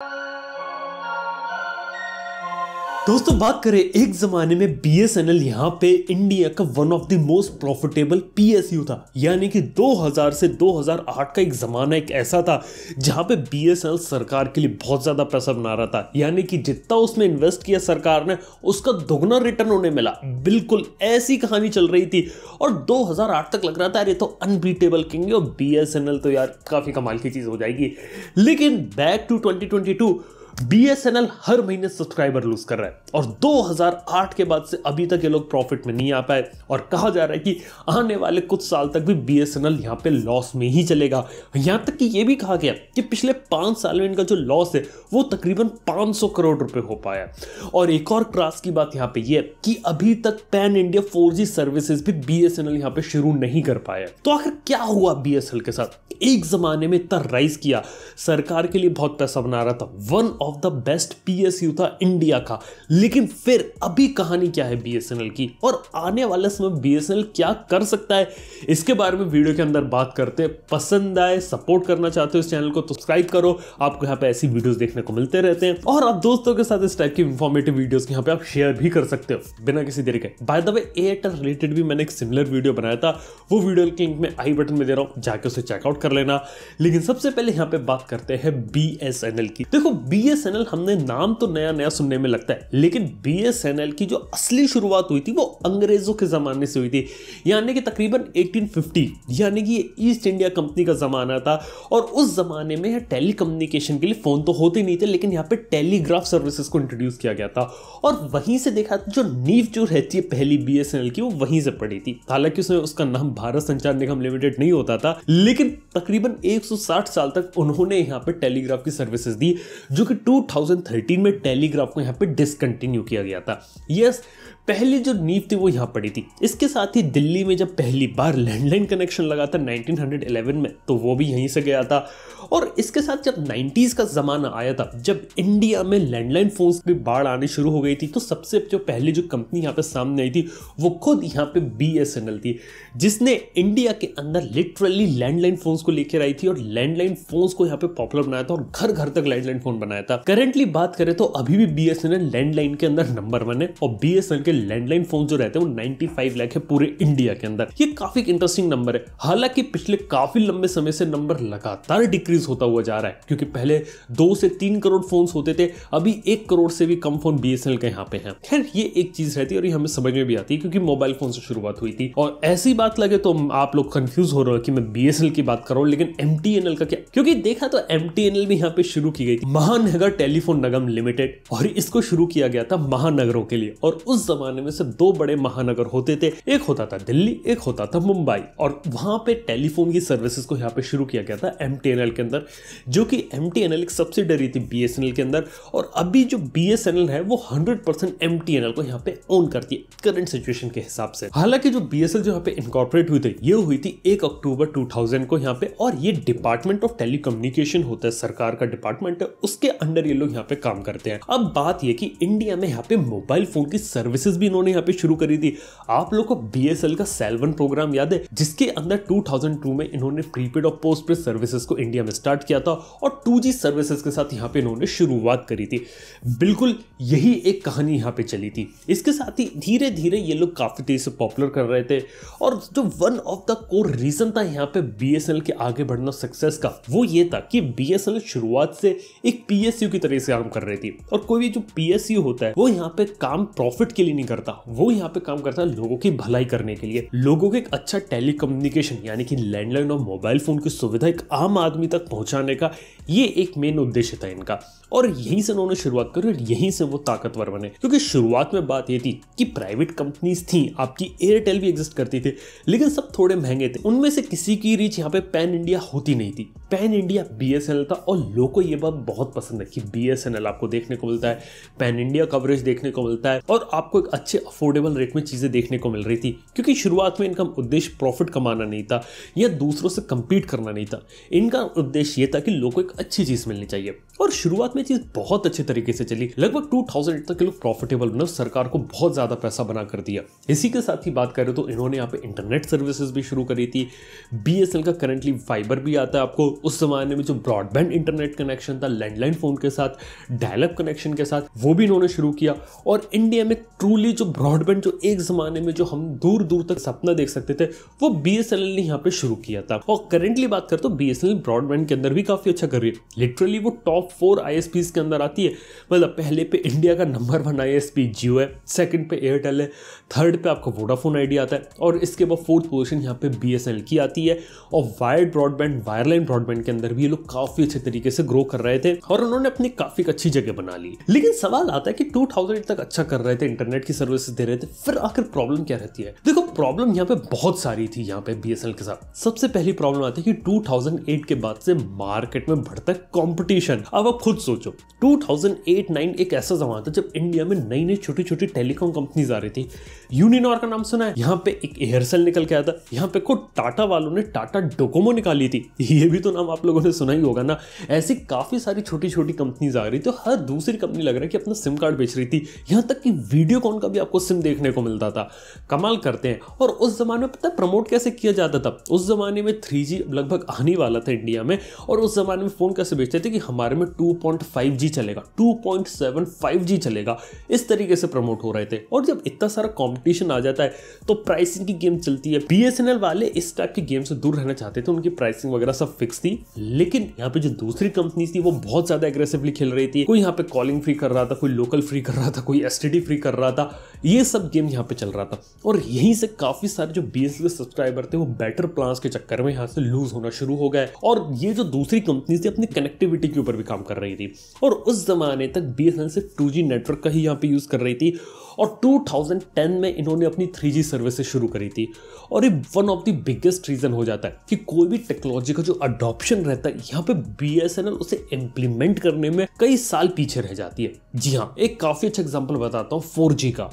you दोस्तों बात करें एक जमाने में बी एस एन एल यहाँ पे इंडिया का one of the most profitable P S U था यानी कि 2000 से 2008 का एक ज़माना एक ऐसा था जहाँ पे बी एस एन एल सरकार के लिए बहुत ज़्यादा पैसा बना रहा था यानी कि जितना उसमें इन्वेस्ट किया सरकार ने उसका दोगुना रिटर्न उन्हें मिला बिल्कुल ऐसी कहानी चल रही थी और आठ तक लग रहा था यार ये तो अनबीटेबल किंग और बी एस एन एल तो यार काफ़ी कमाल की चीज़ हो जाएगी लेकिन बैक टू ट्वेंटी बीएसएनएल हर महीने सब्सक्राइबर लूज कर रहा है और 2008 के बाद से अभी तक ये लोग प्रॉफिट में नहीं आ पाए और कहा जा रहा है कि आने वाले कुछ साल तक भी बीएसएनएल यहाँ पे लॉस में ही चलेगा यहाँ तक कि ये भी कहा गया कि पिछले पाँच साल में इनका जो लॉस है वो तकरीबन 500 करोड़ रुपए हो पाया और एक और क्रास की बात यहाँ पे ये है कि अभी तक पैन इंडिया फोर सर्विसेज भी बी एस यहाँ पे शुरू नहीं कर पाया तो आखिर क्या हुआ बी के साथ एक जमाने में इतना राइज किया सरकार के लिए बहुत पैसा बना रहा था one of the best PSU था इंडिया का लेकिन फिर अभी कहानी क्या है बीएसएनएल की और आने वाले समय बीएसएनएल क्या कर सकता है इसके बारे में वीडियो के अंदर बात करते हैं पसंद आए सपोर्ट करना चाहते हो इस चैनल को सब्सक्राइब करो आपको यहाँ पे ऐसी वीडियोस देखने को मिलते रहते हैं और आप दोस्तों के साथ इस टाइप की इन्फॉर्मेटिव वीडियोस यहाँ पे आप शेयर भी कर सकते हो बिना किसी देरी के by the way Airtel related भी मैंने एक सिमिलर वीडियो बनाया था वो वीडियो के लिंक में आई बटन में दे रहा हूँ जाके उसे चेकआउट कर लेना लेकिन सबसे पहले यहाँ पे बात करते हैं बी की देखो बी बीएसएनएल हमने नाम तो नया नया सुनने में लगता है लेकिन बीएसएनएल की जो असली शुरुआत हुई थी वो अंग्रेजों के ज़माने से हुई थी यानी कि तकरीबन 1850 यानी कि ये ईस्ट इंडिया कंपनी का ज़माना था और उस ज़माने में यहाँ टेली कम्युनिकेशन के लिए फ़ोन तो होते नहीं थे लेकिन यहाँ पर टेलीग्राफ सर्विसेस को इंट्रोड्यूस किया गया था और वहीं से देखा तो जो नींव जो रहती है पहली बी की वो वहीं से पड़ी थी हालांकि उसमें उसका नाम भारत संचार निगम लिमिटेड नहीं होता था लेकिन तकरीबन एक साल तक उन्होंने यहाँ पे टेलीग्राफ की सर्विसेज दी जो कि 2013 में टेलीग्राफ को यहाँ पे डिसकंटिन्यू किया गया था यस पहली जो नींव थी वो यहाँ पड़ी थी इसके साथ ही दिल्ली में जब पहली बार लैंडलाइन कनेक्शन लगा था 1911 में तो वो भी यहीं से गया था और इसके साथ जब 90s का ज़माना आया था जब इंडिया में लैंडलाइन फ़ोन्स भी बाढ़ आनी शुरू हो गई थी तो सबसे जो पहली जो कंपनी यहाँ पे सामने आई थी वो खुद यहाँ पे बी थी जिसने इंडिया के अंदर लिटरली लैंडलाइन फ़ोन्स को लेकर आई थी और लैंडलाइन फ़ोन्स को यहाँ पे पॉपुलर बनाया था और घर घर तक लैंडलाइन फ़ोन बनाया था करेंटली बात करें तो अभी भी बी लैंडलाइन के अंदर नंबर वन है और बी के लैंडलाइन फोन जो रहते हैं वो 95 लाख है पूरे इंडिया के अंदर ये काफी इंटरेस्टिंग नंबर है हालांकि पिछले काफी लंबे समय से नंबर लगातार डिक्रीज होता हुआ जा रहा है क्योंकि पहले दो से तीन करोड़ फोन होते थे अभी एक करोड़ से भी कम फोन बी के यहाँ पे है खैर ये एक चीज रहती है और ये हमें समझ में भी आती है क्योंकि मोबाइल फोन से शुरुआत हुई थी और ऐसी बात लगे तो आप लोग कंफ्यूज हो रहे हो कि मैं बी की बात कर रहा हूँ लेकिन एम का क्या क्योंकि देखा तो एम भी यहाँ पे शुरू की गई थी महानगर टेलीफोन निगम लिमिटेड और इसको शुरू किया गया था महानगरों के लिए और उस जमाने ज़माने में सिर्फ दो बड़े महानगर होते थे एक होता था दिल्ली एक होता था मुंबई और वहां पे टेलीफोन की सर्विसेज को यहाँ पे शुरू किया गया था एम के अंदर जो कि एम एक सब्सिडरी थी बी के अंदर और अभी जो बी है वो हंड्रेड परसेंट एम को यहाँ पे ओन करती है करंट सिचुएशन के हिसाब से हालांकि जो बी एस एल जो यहाँ पे इनकॉर्पोरेट हुई थी ये हुई थी एक अक्टूबर टू को यहाँ पे और ये डिपार्टमेंट ऑफ टेलीकम्युनिकेशन होता है सरकार का डिपार्टमेंट है उसके अंडर ये लोग यहाँ पे काम करते हैं अब बात ये कि इंडिया में यहाँ पे मोबाइल फोन की सर्विसेज भी इन्होंने यहाँ पे शुरू करी थी आप लोग को बी का सेल्वन प्रोग्राम याद है जिसके अंदर 2002 में इन्होंने प्रीपेड और पोस्ट पेड सर्विसेज को इंडिया में स्टार्ट किया था और टू सर्विसेज के साथ यहाँ पे इन्होंने शुरुआत करी थी बिल्कुल यही एक कहानी यहाँ पे चली थी इसके साथ ही धीरे धीरे ये लोग काफ़ी तेज से पॉपुलर कर रहे थे और जो one of the core reason था यहाँ पे बी के आगे बढ़ना सक्सेस का वो ये था कि बी शुरुआत से एक पी की तरह से काम कर रही थी और कोई भी जो पी होता है वो यहाँ पे काम प्रॉफिट के लिए नहीं करता वो यहाँ पे काम करता है लोगों की भलाई करने के लिए लोगों को एक अच्छा टेलीकम्युनिकेशन यानी कि लैंडलाइन और मोबाइल फोन की सुविधा एक आम आदमी तक पहुंचाने का ये एक मेन उद्देश्य था इनका और यहीं से उन्होंने शुरुआत करी और यहीं से वो ताकतवर बने क्योंकि शुरुआत में बात ये थी कि प्राइवेट कंपनीज थी आपकी एयरटेल भी एग्जिस्ट करती थी लेकिन सब थोड़े महंगे थे उनमें से किसी की रीच यहाँ पे पैन इंडिया होती नहीं थी पैन इंडिया बी था और लोगों को ये बात बहुत पसंद है कि बी आपको देखने को मिलता है पैन इंडिया कवरेज देखने को मिलता है और आपको एक अच्छे अफोर्डेबल रेट में चीज़ें देखने को मिल रही थी क्योंकि शुरुआत में इनका उद्देश्य प्रॉफिट कमाना नहीं था या दूसरों से कम्पीट करना नहीं था इनका उद्देश्य ये था कि लोगों को एक अच्छी चीज़ मिलनी चाहिए और शुरुआत में चीज बहुत अच्छे तरीके से चली लगभग टू थाउजेंड तक के लोग प्रॉफिटेबल मतलब बने सरकार को बहुत ज्यादा पैसा बना कर दिया इसी के साथ ही बात करें तो इन्होंने यहाँ पे इंटरनेट सर्विसेज भी शुरू करी थी बी का करंटली फाइबर भी आता है आपको उस जमाने में जो ब्रॉडबैंड इंटरनेट कनेक्शन था लैंडलाइन फोन के साथ डायलअप कनेक्शन के साथ वो भी इन्होंने शुरू किया और इंडिया में ट्रूली जो ब्रॉडबैंड जो एक जमाने में जो हम दूर दूर तक सपना देख सकते थे वो बी ने यहाँ पे शुरू किया था और करेंटली बात कर तो बी ब्रॉडबैंड के अंदर भी काफी अच्छा कर रही है लिटरली वो टॉप फोर आई आईएसपीज़ के अंदर आती है मतलब पहले पे इंडिया का नंबर वन आईएसपी जियो है सेकंड पे एयरटेल है थर्ड पे आपका वोडाफोन आइडिया आता है और इसके बाद फोर्थ पोजिशन यहाँ पे बी की आती है और वायर्ड ब्रॉडबैंड वायरलाइन ब्रॉडबैंड के अंदर भी ये लोग काफ़ी अच्छे तरीके से ग्रो कर रहे थे और उन्होंने अपनी काफ़ी अच्छी जगह बना ली लेकिन सवाल आता है कि टू तक अच्छा कर रहे थे इंटरनेट की सर्विस दे रहे थे फिर आखिर प्रॉब्लम क्या रहती है देखो प्रॉब्लम यहाँ पे बहुत सारी थी यहाँ पे बी के साथ सबसे पहली प्रॉब्लम आती है कि 2008 के बाद से मार्केट में बढ़ता है कंपटीशन अब आप खुद सोचो सोचो 2008-9 एक ऐसा जमाना था जब इंडिया में नई नई छोटी छोटी टेलीकॉम कंपनीज आ रही थी यूनिनॉर का नाम सुना है यहाँ पे एक एयरसेल निकल के आया था यहाँ पे को टाटा वालों ने टाटा डोकोमो निकाली थी ये भी तो नाम आप लोगों ने सुना ही होगा ना ऐसी काफ़ी सारी छोटी छोटी कंपनीज आ रही थी हर दूसरी कंपनी लग रहा है कि अपना सिम कार्ड बेच रही थी यहाँ तक कि कॉन का भी आपको सिम देखने को मिलता था कमाल करते हैं और उस जमाने में पता है प्रमोट कैसे किया जाता था उस जमाने में थ्री लगभग आने वाला था इंडिया में और उस जमाने में फ़ोन कैसे बेचते थे कि हमारे में टू चलेगा टू चलेगा इस तरीके से प्रमोट हो रहे थे और जब इतना सारा कॉम कंपटीशन आ जाता है तो प्राइसिंग की गेम चलती है बी वाले इस टाइप की गेम से दूर रहना चाहते थे उनकी प्राइसिंग वगैरह सब फिक्स थी लेकिन यहाँ पे जो दूसरी कंपनी थी वो बहुत ज्यादा एग्रेसिवली खेल रही थी कोई यहाँ पे कॉलिंग फ्री कर रहा था कोई लोकल फ्री कर रहा था कोई एस फ्री कर रहा था ये सब गेम यहाँ पे चल रहा था और यहीं से काफ़ी सारे जो बी के सब्सक्राइबर थे वो बेटर प्लान के चक्कर में यहाँ से लूज होना शुरू हो गए और ये जो दूसरी कंपनी थी अपनी कनेक्टिविटी के ऊपर भी काम कर रही थी और उस ज़माने तक बी सिर्फ टू नेटवर्क का ही यहाँ पे यूज़ कर रही थी और 2010 में इन्होंने अपनी थ्री सर्विसेज शुरू करी थी और ये one of the biggest reason हो जाता है कि कोई भी टेक्नोलॉजी का जो अडॉप्शन रहता है यहाँ पे बी उसे इम्प्लीमेंट करने में कई साल पीछे रह जाती है जी हाँ एक काफ़ी अच्छा एग्जाम्पल बताता हूँ फोर का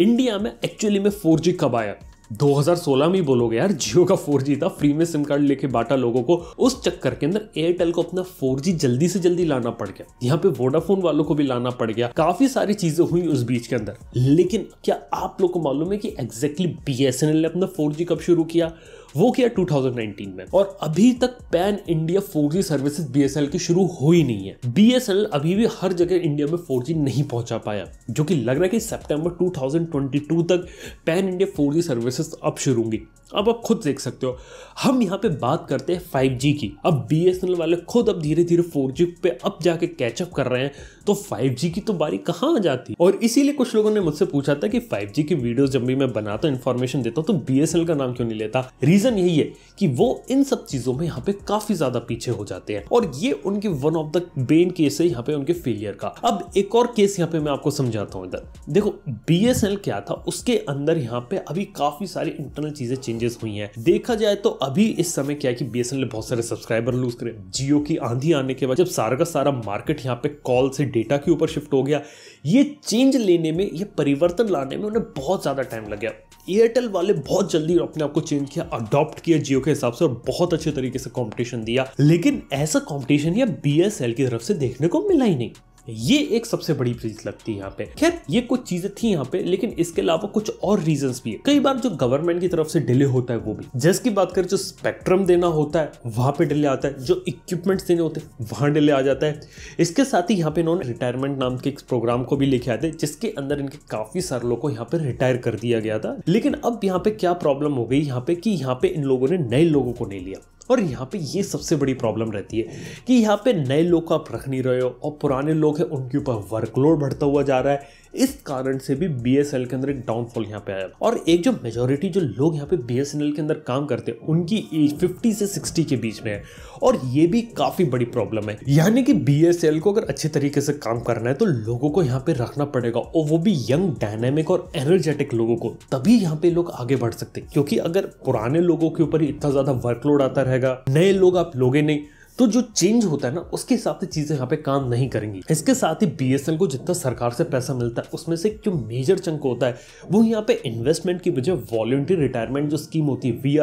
इंडिया में एक्चुअली में फोर कब आया 2016 में ही बोलोगे यार जियो का 4G था फ्री में सिम कार्ड लेके बांटा लोगों को उस चक्कर के अंदर एयरटेल को अपना 4G जल्दी से जल्दी लाना पड़ गया यहाँ पे वोडाफोन वालों को भी लाना पड़ गया काफी सारी चीजें हुई उस बीच के अंदर लेकिन क्या आप लोग को मालूम है कि एग्जैक्टली exactly बी ने अपना 4G कब शुरू किया वो किया 2019 में और अभी तक pan India four services BSL की शुरू हुई नहीं है बीएसएल अभी भी हर जगह इंडिया में फोर नहीं पहुंचा पाया जो कि लग रहा है कि सितंबर 2022 तक पैन इंडिया फोर सर्विसेज अब शुरू होंगी अब आप खुद देख सकते हो हम यहाँ पे बात करते हैं फाइव की अब बी वाले खुद अब धीरे धीरे फोर पे अब जाके कैचअप कर रहे हैं तो 5G की तो बारी कहाँ आ जाती और इसीलिए कुछ लोगों ने मुझसे पूछा था कि 5G की वीडियोस जब भी मैं बनाता हूँ इन्फॉर्मेशन देता हूँ तो बी का नाम क्यों नहीं लेता रीजन यही है कि वो इन सब चीज़ों में यहाँ पे काफ़ी ज़्यादा पीछे हो जाते हैं और ये उनके one of the main case है यहाँ पे उनके फेलियर का अब एक और केस यहाँ पे मैं आपको समझाता हूँ इधर देखो बी क्या था उसके अंदर यहाँ पे अभी काफ़ी सारी इंटरनल चीज़ें चेंज चेंजेस हुई हैं देखा जाए तो अभी इस समय क्या है कि बीएसएनएल ने बहुत सारे सब्सक्राइबर लूज करे जियो की आंधी आने के बाद जब सारा का सारा मार्केट यहाँ पे कॉल से डेटा के ऊपर शिफ्ट हो गया ये चेंज लेने में ये परिवर्तन लाने में उन्हें बहुत ज़्यादा टाइम लग गया एयरटेल वाले बहुत जल्दी अपने आप को चेंज किया अडॉप्ट किया जियो के हिसाब से और बहुत अच्छे तरीके से कंपटीशन दिया लेकिन ऐसा कंपटीशन या बी की तरफ से देखने को मिला ही नहीं ये एक सबसे बड़ी चीज लगती है यहाँ पे खैर ये कुछ चीजें थी यहाँ पे लेकिन इसके अलावा कुछ और रीजन भी है कई बार जो गवर्नमेंट की तरफ से डिले होता है वो भी जैस की बात करें जो स्पेक्ट्रम देना होता है वहां पे डिले आता है जो इक्विपमेंट्स देने होते हैं वहां डिले आ जाता है इसके साथ ही यहाँ पे इन्होंने रिटायरमेंट नाम के एक प्रोग्राम को भी लेके आते जिसके अंदर इनके काफी सारे लोग को यहाँ पे रिटायर कर दिया गया था लेकिन अब यहाँ पे क्या प्रॉब्लम हो गई यहाँ पे कि यहाँ पे इन लोगों ने नए लोगों को नहीं लिया और यहाँ पे ये सबसे बड़ी प्रॉब्लम रहती है कि यहाँ पे नए लोग को आप रख नहीं रहे हो और पुराने लोग हैं उनके ऊपर वर्कलोड बढ़ता हुआ जा रहा है इस कारण से भी बी एस एल के अंदर एक डाउनफॉल यहाँ पे आया और एक जो मेजोरिटी जो लोग यहाँ पे बी के अंदर काम करते हैं उनकी एज फिफ्टी से सिक्सटी के बीच में है और ये भी काफ़ी बड़ी प्रॉब्लम है यानी कि बी एस एल को अगर अच्छे तरीके से काम करना है तो लोगों को यहाँ पे रखना पड़ेगा और वो भी यंग डायनेमिक और एनर्जेटिक लोगों को तभी यहाँ पे लोग आगे बढ़ सकते क्योंकि अगर पुराने लोगों के ऊपर इतना ज़्यादा वर्कलोड आता रहेगा नए लोग आप लोगे नहीं तो जो चेंज होता है ना उसके हिसाब से चीज़ें यहाँ पे काम नहीं करेंगी इसके साथ ही बी को जितना सरकार से पैसा मिलता है उसमें से जो मेजर चंक होता है वो यहाँ पे इन्वेस्टमेंट की वजह वॉल्ट्री रिटायरमेंट जो स्कीम होती है वी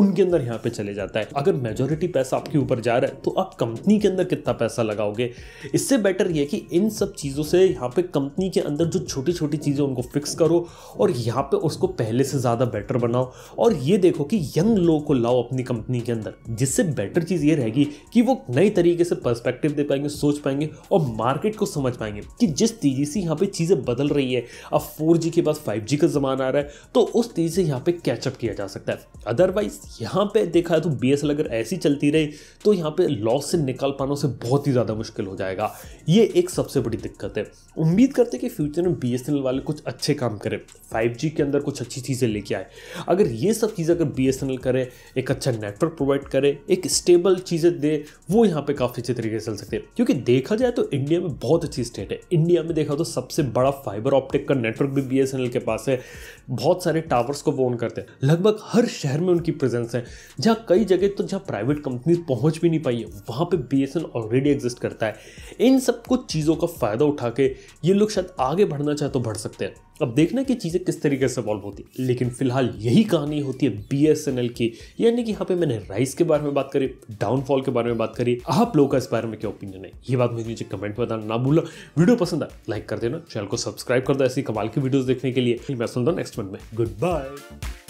उनके अंदर यहाँ पे चले जाता है अगर मेजोरिटी पैसा आपके ऊपर जा रहा है तो आप कंपनी के अंदर कितना पैसा लगाओगे इससे बेटर यह कि इन सब चीज़ों से यहाँ पे कंपनी के अंदर जो छोटी छोटी चीज़ें उनको फिक्स करो और यहाँ पे उसको पहले से ज़्यादा बेटर बनाओ और ये देखो कि यंग लोग को लाओ अपनी कंपनी के अंदर जिससे बेटर चीज़ ये रहेगी कि वो नए तरीके से पर्सपेक्टिव दे पाएंगे सोच पाएंगे और मार्केट को समझ पाएंगे कि जिस तेज़ी से यहाँ पे चीज़ें बदल रही है अब फोर के बाद फाइव का ज़माना आ रहा है तो उस तेज़ी से यहाँ पे कैचअप किया जा सकता है अदरवाइज यहाँ पे देखा है तो बी अगर ऐसी चलती रही तो यहाँ पे लॉस से निकाल पाना उसे बहुत ही ज़्यादा मुश्किल हो जाएगा ये एक सबसे बड़ी दिक्कत है उम्मीद करते कि फ्यूचर में बी वाले कुछ अच्छे काम करें फाइव के अंदर कुछ अच्छी चीज़ें लेके आए अगर ये सब चीज़ें अगर बी करे एक अच्छा नेटवर्क प्रोवाइड करे एक स्टेबल चीज़ें दे वो यहाँ पे काफ़ी अच्छे तरीके से चल सकते हैं क्योंकि देखा जाए तो इंडिया में बहुत अच्छी स्टेट है इंडिया में देखा तो सबसे बड़ा फाइबर ऑप्टिक का नेटवर्क भी बी के पास है बहुत सारे टावर्स को वो ऑन करते हैं लगभग हर शहर में उनकी प्रेजेंस है जहाँ कई जगह तो जहाँ प्राइवेट कंपनी पहुँच भी नहीं पाई है वहाँ पर बी ऑलरेडी एग्जिस्ट करता है इन सब कुछ चीज़ों का फ़ायदा उठा के ये लोग शायद आगे बढ़ना चाहे तो बढ़ सकते हैं अब देखना कि चीज़ें किस तरीके से इवॉल्व होती है लेकिन फिलहाल यही कहानी होती है बी एस एन एल की यानी कि यहाँ पे मैंने राइस के बारे में बात करी डाउनफॉल के बारे में बात करी आप लोगों का इस बारे में क्या ओपिनियन है ये बात मुझे नीचे कमेंट में बताना ना भूलना वीडियो पसंद आए लाइक कर देना चैनल को सब्सक्राइब कर दो ऐसी कमाल की वीडियोज देखने के लिए मैं सुनता हूँ नेक्स्ट मंथ में गुड बाय